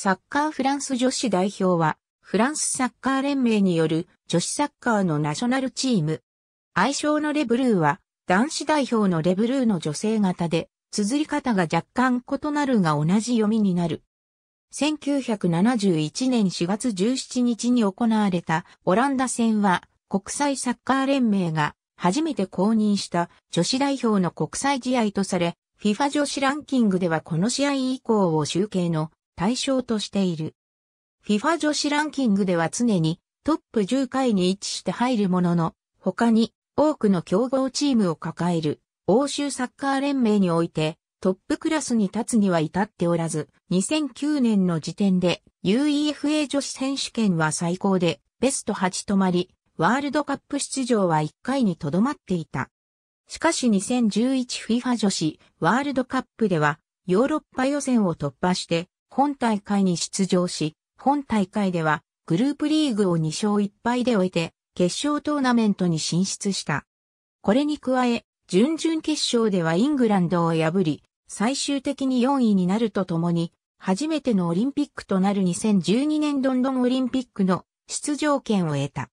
サッカーフランス女子代表は、フランスサッカー連盟による女子サッカーのナショナルチーム。愛称のレブルーは、男子代表のレブルーの女性型で、綴り方が若干異なるが同じ読みになる。1971年4月17日に行われたオランダ戦は、国際サッカー連盟が初めて公認した女子代表の国際試合とされ、FIFA 女子ランキングではこの試合以降を集計の対象としている。FIFA 女子ランキングでは常にトップ10回に位置して入るものの、他に多くの競合チームを抱える欧州サッカー連盟においてトップクラスに立つには至っておらず、2009年の時点で UEFA 女子選手権は最高でベスト8止まり、ワールドカップ出場は1回にとどまっていた。しかし 2011FIFA 女子ワールドカップではヨーロッパ予選を突破して本大会に出場し、本大会ではグループリーグを2勝1敗で終えて、決勝トーナメントに進出した。これに加え、準々決勝ではイングランドを破り、最終的に4位になるとともに、初めてのオリンピックとなる2012年ロンドンオリンピックの出場権を得た。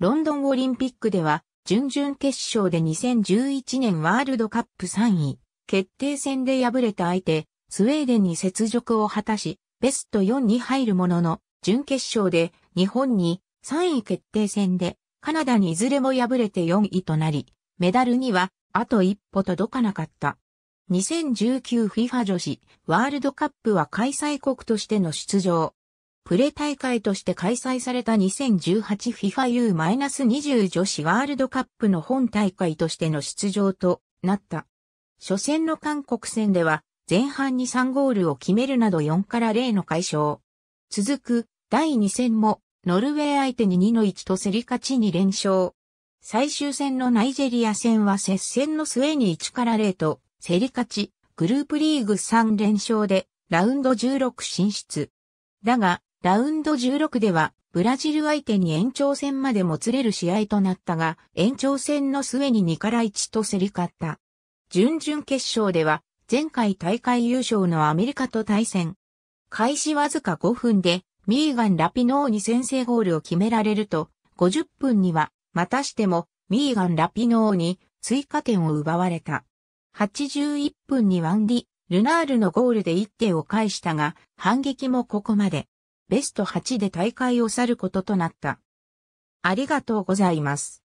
ロンドンオリンピックでは、準々決勝で2011年ワールドカップ3位、決定戦で敗れた相手、スウェーデンに雪辱を果たし、ベスト4に入るものの、準決勝で日本に3位決定戦でカナダにいずれも敗れて4位となり、メダルにはあと一歩届かなかった。2019FIFA 女子ワールドカップは開催国としての出場。プレ大会として開催された 2018FIFAU-20 女子ワールドカップの本大会としての出場となった。初戦の韓国戦では前半に3ゴールを決めるなど4から0の解消。続く、第2戦も、ノルウェー相手に2の1と競り勝ちに連勝。最終戦のナイジェリア戦は接戦の末に1から0と、競り勝ち、グループリーグ3連勝で、ラウンド16進出。だが、ラウンド16では、ブラジル相手に延長戦までもつれる試合となったが、延長戦の末に2から1と競り勝った。準々決勝では、前回大会優勝のアメリカと対戦。開始わずか5分で、ミーガン・ラピノーに先制ゴールを決められると、50分には、またしても、ミーガン・ラピノーに追加点を奪われた。81分にワンディ、ルナールのゴールで1点を返したが、反撃もここまで。ベスト8で大会を去ることとなった。ありがとうございます。